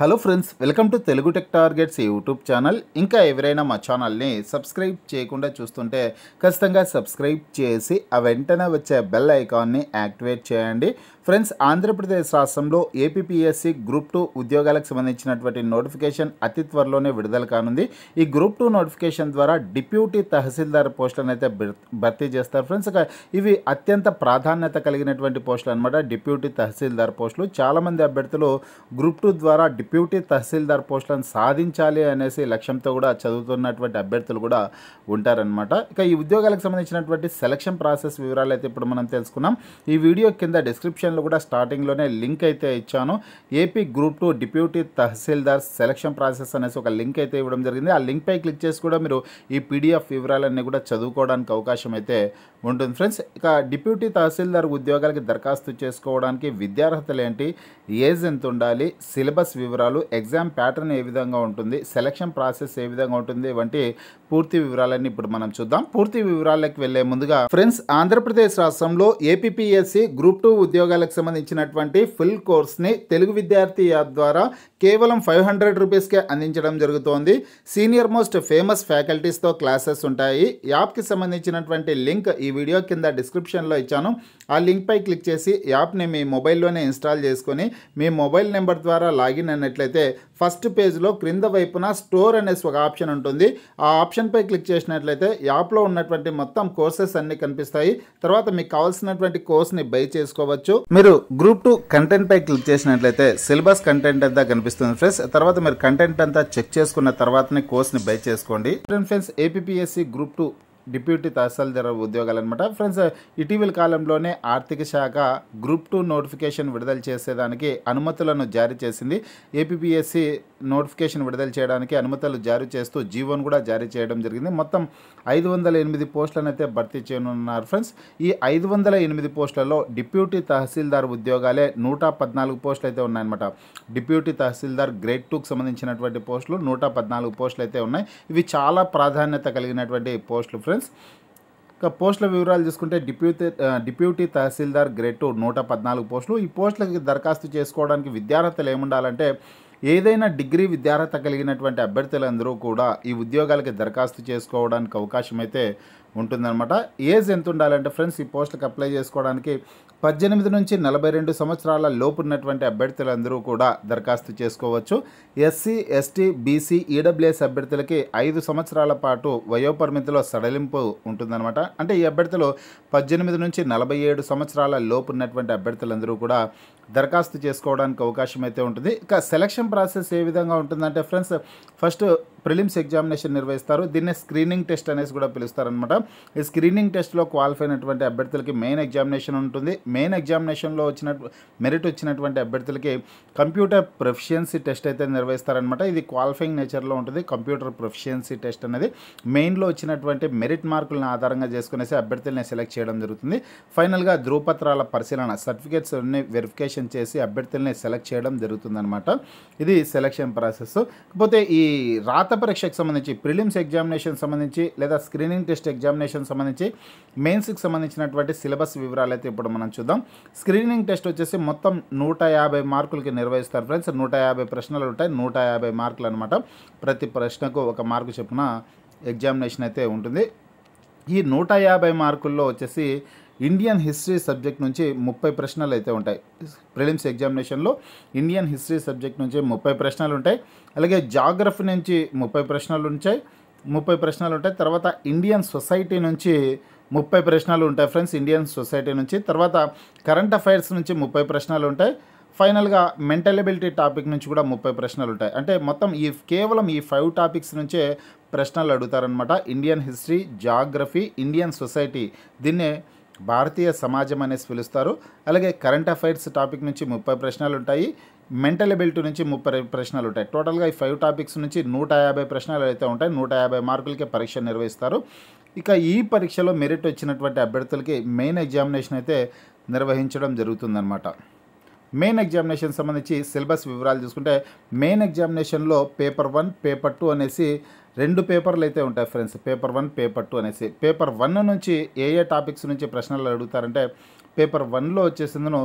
hello friends welcome to Telugu tech targets YouTube channel ఇంకా ఎవరైనా మా ఛానల్ని సబ్స్క్రైబ్ చేయకుండా చూస్తుంటే ఖచ్చితంగా సబ్స్క్రైబ్ చేసి ఆ వెంటనే వచ్చే బెల్ ఐకాన్ని యాక్టివేట్ చేయండి ఫ్రెండ్స్ ఆంధ్రప్రదేశ్ రాష్ట్రంలో ఏపీపీఎస్సీ గ్రూప్ టూ ఉద్యోగాలకు సంబంధించినటువంటి నోటిఫికేషన్ అతి త్వరలోనే విడుదల కానుంది ఈ గ్రూప్ టూ నోటిఫికేషన్ ద్వారా డిప్యూటీ తహసీల్దార్ పోస్టులను అయితే భర్తీ చేస్తారు ఫ్రెండ్స్ ఇవి అత్యంత ప్రాధాన్యత కలిగినటువంటి పోస్టులు అనమాట డిప్యూటీ తహసీల్దార్ పోస్టులు చాలామంది అభ్యర్థులు గ్రూప్ టూ ద్వారా డిప్యూటీ తహసీల్దార్ పోస్టులను సాధించాలి అనేసి లక్ష్యంతో కూడా చదువుతున్నటువంటి అభ్యర్థులు కూడా ఉంటారనమాట ఇక ఈ ఉద్యోగాలకు సంబంధించినటువంటి సెలక్షన్ ప్రాసెస్ వివరాలు అయితే ఇప్పుడు మనం తెలుసుకున్నాం ఈ వీడియో కింద డిస్క్రిప్షన్లో కూడా స్టార్టింగ్లోనే లింక్ అయితే ఇచ్చాను AP group two deputy tahsildar selection process అనేసి ఒక లింక్ అయితే ఇవ్వడం జరిగింది ఆ లింక్పై క్లిక్ చేసి కూడా మీరు ఈ పీడిఎఫ్ వివరాలన్నీ కూడా చదువుకోవడానికి అవకాశం అయితే ఉంటుంది ఫ్రెండ్స్ ఇక డిప్యూటీ తహసీల్దార్ ఉద్యోగాలకి దరఖాస్తు చేసుకోవడానికి విద్యార్హతలు ఏంటి ఏజ్ ఎంత ఉండాలి సిలబస్ వివరాలు ఎగ్జామ్ ప్యాటర్న్ ఏ విధంగా ఉంటుంది సెలక్షన్ ప్రాసెస్ ఏ విధంగా ఉంటుంది వంటి పూర్తి వివరాలన్నీ ఇప్పుడు మనం చూద్దాం పూర్తి వివరాలకు వెళ్లే ముందుగా ఫ్రెండ్స్ ఆంధ్రప్రదేశ్ రాష్ట్రంలో ఏపీపీఎస్సి గ్రూప్ టూ ఉద్యోగాలకు సంబంధించినటువంటి ఫుల్ కోర్స్ ని తెలుగు విద్యార్థి యాప్ ద్వారా కేవలం ఫైవ్ హండ్రెడ్ రూపీస్ కే అందించడం జరుగుతోంది సీనియర్ మోస్ట్ ఫేమస్ ఫ్యాకల్టీస్తో క్లాసెస్ ఉంటాయి యాప్ కి సంబంధించినటువంటి లింక్ ఈ వీడియో కింద డిస్క్రిప్షన్లో ఇచ్చాను ఆ లింక్పై క్లిక్ చేసి యాప్ని మీ మొబైల్లోనే ఇన్స్టాల్ చేసుకుని మీ మొబైల్ నెంబర్ ద్వారా లాగిన్ అన్నట్లయితే ఫస్ట్ పేజ్లో క్రింద వైపున స్టోర్ అనేసి ఒక ఆప్షన్ ఉంటుంది ఆ ఆప్షన్ ఆప్షన్పై క్లిక్ చేసినట్లయితే యాప్లో ఉన్నటువంటి మొత్తం కోర్సెస్ అన్ని కనిపిస్తాయి తర్వాత మీకు కావాల్సినటువంటి కోర్స్ని బై చేసుకోవచ్చు మీరు గ్రూప్ టూ పై క్లిక్ చేసినట్లయితే సిలబస్ కంటెంట్ అంతా కనిపిస్తుంది ఫ్రెండ్స్ తర్వాత మీరు కంటెంట్ అంతా చెక్ చేసుకున్న తర్వాతనే కోర్స్ని బై చేసుకోండి friends APSC group two deputy tahsildar ఉద్యోగాలు అనమాట ఫ్రెండ్స్ ఇటీవల కాలంలోనే ఆర్థిక శాఖ గ్రూప్ టూ నోటిఫికేషన్ విడుదల చేసేదానికి అనుమతులను జారీ చేసింది ఏపీఎస్సి నోటిఫికేషన్ విడుదల చేయడానికి అనుమతులు జారీ చేస్తూ జీవోన్ కూడా జారీ చేయడం జరిగింది మొత్తం ఐదు వందల ఎనిమిది పోస్టులను అయితే భర్తీ చేయనున్నారు ఫ్రెండ్స్ ఈ ఐదు వందల ఎనిమిది పోస్టులలో డిప్యూటీ తహసీల్దార్ ఉద్యోగాలే నూట పద్నాలుగు పోస్టులు అయితే ఉన్నాయన్నమాట డిప్యూటీ తహసీల్దార్ గ్రేడ్ టూకి సంబంధించినటువంటి పోస్టులు నూట పద్నాలుగు పోస్టులు అయితే ఉన్నాయి ఇవి చాలా ప్రాధాన్యత కలిగినటువంటి పోస్టులు ఫ్రెండ్స్ ఫ్రెండ్స్ ఇక పోస్టుల వివరాలు చూసుకుంటే deputy deputy tahsildar grade two నూట పద్నాలుగు పోస్టులు ఈ పోస్టులకి దరఖాస్తు చేసుకోవడానికి విద్యార్హతలు ఏముండాలంటే ఏదైనా డిగ్రీ విద్యార్హత కలిగినటువంటి అభ్యర్థులందరూ కూడా ఈ ఉద్యోగాలకి దరఖాస్తు చేసుకోవడానికి అవకాశం అయితే ఉంటుందన్నమాట ఏజ్ ఎంత ఉండాలంటే ఫ్రెండ్స్ ఈ పోస్టులకు అప్లై చేసుకోవడానికి పద్దెనిమిది నుంచి నలభై రెండు సంవత్సరాల లోపు ఉన్నటువంటి అభ్యర్థులందరూ కూడా దరఖాస్తు చేసుకోవచ్చు ఎస్సీ ఎస్టీ బీసీ ఈడబ్ల్యూఎస్ అభ్యర్థులకి ఐదు సంవత్సరాల పాటు వయోపరిమితిలో సడలింపు ఉంటుందన్నమాట అంటే ఈ అభ్యర్థులు పద్దెనిమిది నుంచి నలభై ఏడు సంవత్సరాల లోపు ఉన్నటువంటి అభ్యర్థులందరూ కూడా దరఖాస్తు చేసుకోవడానికి అవకాశం అయితే ఉంటుంది ఇక సెలక్షన్ ప్రాసెస్ ఏ విధంగా ఉంటుందంటే ఫ్రెండ్స్ ఫస్ట్ ప్రిలిమ్స్ ఎగ్జామినేషన్ నిర్వహిస్తారు దీన్నే స్క్రీనింగ్ టెస్ట్ అనేసి కూడా పిలుస్తారనమాట ఈ స్క్రీనింగ్ టెస్ట్లో క్వాలిఫై అయినటువంటి అభ్యర్థులకి మెయిన్ ఎగ్జామినేషన్ ఉంటుంది మెయిన్ ఎగ్జామినేషన్లో వచ్చిన మెరిట్ వచ్చినటువంటి అభ్యర్థులకి కంప్యూటర్ ప్రొఫిషియన్సీ టెస్ట్ అయితే నిర్వహిస్తారనమాట ఇది క్వాలిఫైయింగ్ నేచర్లో ఉంటుంది కంప్యూటర్ ప్రొఫిషియన్సీ టెస్ట్ అనేది మెయిన్లో వచ్చినటువంటి మెరిట్ మార్కులను ఆధారంగా చేసుకునేసి అభ్యర్థుల్ని సెలెక్ట్ చేయడం జరుగుతుంది ఫైనల్గా ధృవపత్రాల పరిశీలన సర్టిఫికేట్స్ వెరిఫికేషన్ ఎవాల్యుయేషన్ చేసి అభ్యర్థుల్ని సెలెక్ట్ చేయడం జరుగుతుందనమాట ఇది సెలక్షన్ ప్రాసెస్ కాకపోతే ఈ రాత పరీక్షకు సంబంధించి ప్రిలిమ్స్ ఎగ్జామినేషన్ సంబంధించి లేదా స్క్రీనింగ్ టెస్ట్ ఎగ్జామినేషన్ సంబంధించి మెయిన్స్కి సంబంధించినటువంటి సిలబస్ వివరాలు అయితే ఇప్పుడు మనం చూద్దాం స్క్రీనింగ్ టెస్ట్ వచ్చేసి మొత్తం నూట యాభై మార్కులకి నిర్వహిస్తారు ఫ్రెండ్స్ నూట యాభై ప్రశ్నలు ఉంటాయి నూట యాభై మార్కులు అనమాట ప్రతి ప్రశ్నకు ఒక మార్కు చెప్పిన ఎగ్జామినేషన్ అయితే ఉంటుంది ఈ నూట యాభై మార్కుల్లో వచ్చేసి ఇండియన్ హిస్టరీ సబ్జెక్ట్ నుంచి ముప్పై ప్రశ్నలు అయితే ఉంటాయి ప్రిలిమ్స్ ఎగ్జామినేషన్లో ఇండియన్ హిస్టరీ సబ్జెక్ట్ నుంచి ముప్పై ప్రశ్నలు ఉంటాయి అలాగే జాగ్రఫీ నుంచి ముప్పై ప్రశ్నలు ఉంటాయి ముప్పై ప్రశ్నలు ఉంటాయి తర్వాత ఇండియన్ సొసైటీ నుంచి ముప్పై ప్రశ్నలు ఉంటాయి ఫ్రెండ్స్ ఇండియన్ సొసైటీ నుంచి తర్వాత కరెంట్ అఫైర్స్ నుంచి ముప్పై ప్రశ్నలు ఉంటాయి ఫైనల్గా మెంటలబిలిటీ టాపిక్ నుంచి కూడా ముప్పై ప్రశ్నలు ఉంటాయి అంటే మొత్తం ఈ కేవలం ఈ ఫైవ్ టాపిక్స్ నుంచే ప్రశ్నలు అడుగుతారనమాట Indian history geography Indian society దీన్నే భారతీయ సమాజం అనేసి పిలుస్తారు అలాగే కరెంట్ అఫైర్స్ టాపిక్ నుంచి ముప్పై ప్రశ్నలు ఉంటాయి మెంటల్ ఎబిలిటీ నుంచి ముప్పై ప్రశ్నలు ఉంటాయి టోటల్గా ఈ ఫైవ్ టాపిక్స్ నుంచి నూట యాభై ప్రశ్నలు అయితే ఉంటాయి నూట యాభై మార్కులకే పరీక్ష నిర్వహిస్తారు ఇక ఈ పరీక్షలో మెరిట్ వచ్చినటువంటి అభ్యర్థులకి మెయిన్ ఎగ్జామినేషన్ అయితే నిర్వహించడం జరుగుతుందన్నమాట మెయిన్ ఎగ్జామినేషన్ సంబంధించి సిలబస్ వివరాలు చూసుకుంటే మెయిన్ ఎగ్జామినేషన్లో పేపర్ వన్ పేపర్ టూ అనేసి రెండు పేపర్లు అయితే ఉంటాయి friends paper one paper two అనేసి పేపర్ వన్ నుంచి ఏ ఏ టాపిక్స్ నుంచి ప్రశ్నలు అడుగుతారంటే పేపర్ వన్లో వచ్చేసిందను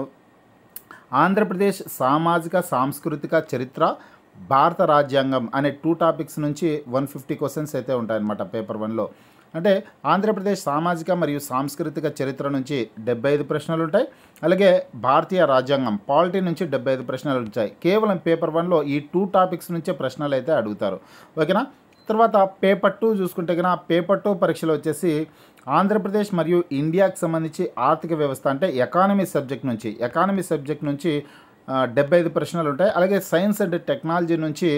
ఆంధ్రప్రదేశ్ సామాజిక సాంస్కృతిక చరిత్ర భారత రాజ్యాంగం అనే టూ టాపిక్స్ నుంచి వన్ ఫిఫ్టీ క్వశ్చన్స్ అయితే ఉంటాయన్నమాట పేపర్ వన్లో అంటే ఆంధ్రప్రదేశ్ సామాజిక మరియు సాంస్కృతిక చరిత్ర నుంచి డెబ్బై ఐదు ప్రశ్నలు ఉంటాయి అలాగే భారతీయ రాజ్యాంగం పాలిటీ నుంచి డెబ్బై ఐదు ప్రశ్నలు ఉంటాయి కేవలం పేపర్ వన్లో ఈ టూ టాపిక్స్ నుంచే ప్రశ్నలు అయితే అడుగుతారు ఓకేనా తర్వాత పేపర్ టూ చూసుకుంటే కనుక పేపర్ టూ పరీక్షలు వచ్చేసి ఆంధ్రప్రదేశ్ మరియు ఇండియాకి సంబంధించి ఆర్థిక వ్యవస్థ అంటే ఎకానమీ సబ్జెక్ట్ నుంచి ఎకానమీ సబ్జెక్ట్ నుంచి డెబ్బై ఐదు ప్రశ్నలు ఉంటాయి అలాగే సైన్స్ అండ్ టెక్నాలజీ నుంచి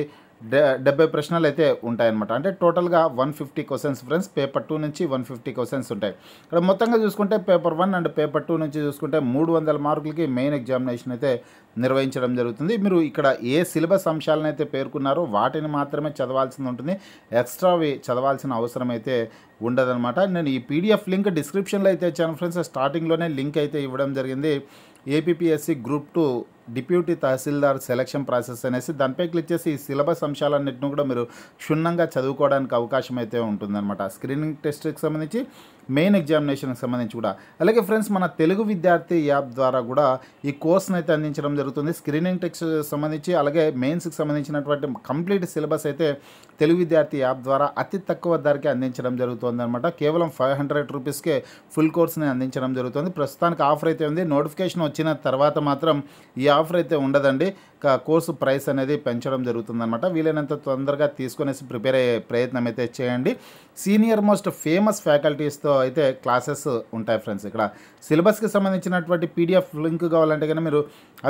డెబ్బై ప్రశ్నలు అయితే ఉంటాయన్నమాట అంటే టోటల్గా one fifty questions friends paper two నుంచి వన్ ఫిఫ్టీ క్వశ్చన్స్ ఉంటాయి ఇక్కడ మొత్తంగా చూసుకుంటే paper one and paper two నుంచి చూసుకుంటే మూడు వందల మార్కులకి మెయిన్ ఎగ్జామినేషన్ అయితే నిర్వహించడం జరుగుతుంది మీరు ఇక్కడ ఏ సిలబస్ అంశాలను అయితే పేర్కొన్నారో వాటిని మాత్రమే చదవాల్సింది ఉంటుంది ఎక్స్ట్రావి చదవాల్సిన అవసరం అయితే ఉండదనమాట నేను ఈ పీడిఎఫ్ లింక్ డిస్క్రిప్షన్లో అయితే ఇచ్చాను ఫ్రెండ్స్ స్టార్టింగ్లోనే లింక్ అయితే ఇవ్వడం జరిగింది APSC group two deputy tahsildar selection process అనేసి దానిపై క్లిక్ చేసి ఈ సిలబస్ అంశాలన్నింటిని కూడా మీరు క్షుణ్ణంగా చదువుకోవడానికి అవకాశం అయితే ఉంటుందన్నమాట స్క్రీనింగ్ టెస్ట్కి సంబంధించి మెయిన్ ఎగ్జామినేషన్కి సంబంధించి కూడా అలాగే ఫ్రెండ్స్ మన తెలుగు విద్యార్థి యాప్ ద్వారా కూడా ఈ కోర్స్ని అయితే అందించడం జరుగుతుంది స్క్రీనింగ్ టెక్స్ట్ సంబంధించి అలాగే మెయిన్స్కి సంబంధించినటువంటి కంప్లీట్ సిలబస్ అయితే తెలుగు విద్యార్థి యాప్ ద్వారా అతి తక్కువ ధరకే అందించడం అనమాట కేవలం ఫైవ్ హండ్రెడ్ రూపీస్కే ఫుల్ కోర్స్ని అందించడం జరుగుతుంది ప్రస్తుతానికి ఆఫర్ అయితే ఉంది నోటిఫికేషన్ వచ్చిన తర్వాత మాత్రం ఈ ఆఫర్ అయితే ఉండదండి కోర్సు ప్రైస్ అనేది పెంచడం జరుగుతుందన్నమాట వీలైనంత తొందరగా తీసుకునేసి ప్రిపేర్ అయ్యే ప్రయత్నం అయితే చేయండి సీనియర్ మోస్ట్ ఫేమస్ ఫ్యాకల్టీస్తో సో అయితే క్లాసెస్ ఉంటాయి ఫ్రెండ్స్ ఇక్కడ సిలబస్కి సంబంధించినటువంటి పీడిఎఫ్ లింక్ కావాలంటే కనుక మీరు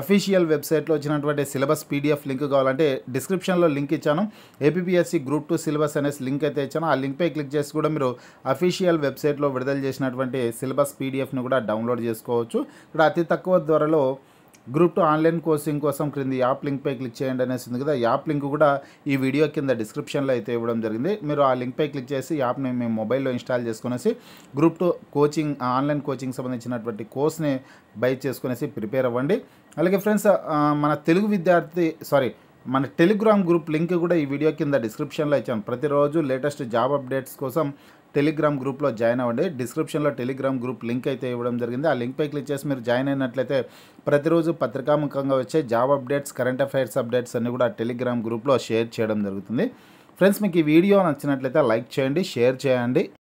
అఫీషియల్ వెబ్సైట్లో వచ్చినటువంటి సిలబస్ పీడిఎఫ్ లింక్ కావాలంటే డిస్క్రిప్షన్లో లింక్ ఇచ్చాను ఏపీఎస్సి గ్రూప్ టూ సిలబస్ అనేసి లింక్ అయితే ఇచ్చాను ఆ లింక్పై క్లిక్ చేసి కూడా మీరు అఫీషియల్ వెబ్సైట్లో విడుదల చేసినటువంటి సిలబస్ పీడిఎఫ్ను కూడా డౌన్లోడ్ చేసుకోవచ్చు ఇక్కడ అతి తక్కువ ధరలో గ్రూప్ టూ ఆన్లైన్ కోచింగ్ కోసం క్రింది యాప్ లింక్పై క్లిక్ చేయండి అనేసి ఉంది కదా యాప్ లింక్ కూడా ఈ వీడియో కింద డిస్క్రిప్షన్లో అయితే ఇవ్వడం జరిగింది మీరు ఆ లింక్పై క్లిక్ చేసి యాప్ని మీ మొబైల్లో ఇన్స్టాల్ చేసుకునేసి group two coaching online coaching సంబంధించినటువంటి కోర్స్ని బై చేసుకునేసి ప్రిపేర్ అవ్వండి అలాగే ఫ్రెండ్స్ మన తెలుగు విద్యార్థి సారీ మన టెలిగ్రామ్ గ్రూప్ లింక్ కూడా ఈ వీడియో కింద డిస్క్రిప్షన్లో ఇచ్చాను ప్రతిరోజు లేటెస్ట్ జాబ్ అప్డేట్స్ కోసం టెలిగ్రామ్ గ్రూప్లో జాయిన్ అవ్వండి డిస్క్రిప్షన్లో టెలిగ్రామ్ గ్రూప్ లింక్ అయితే ఇవ్వడం జరిగింది ఆ లింక్పై క్లిక్ చేసి మీరు జాయిన్ అయినట్లయితే ప్రతిరోజు పత్రికాముఖంగా వచ్చే job updates current affairs updates అన్నీ కూడా టెలిగ్రామ్ గ్రూప్లో షేర్ చేయడం జరుగుతుంది ఫ్రెండ్స్ మీకు ఈ వీడియో నచ్చినట్లయితే లైక్ చేయండి షేర్ చేయండి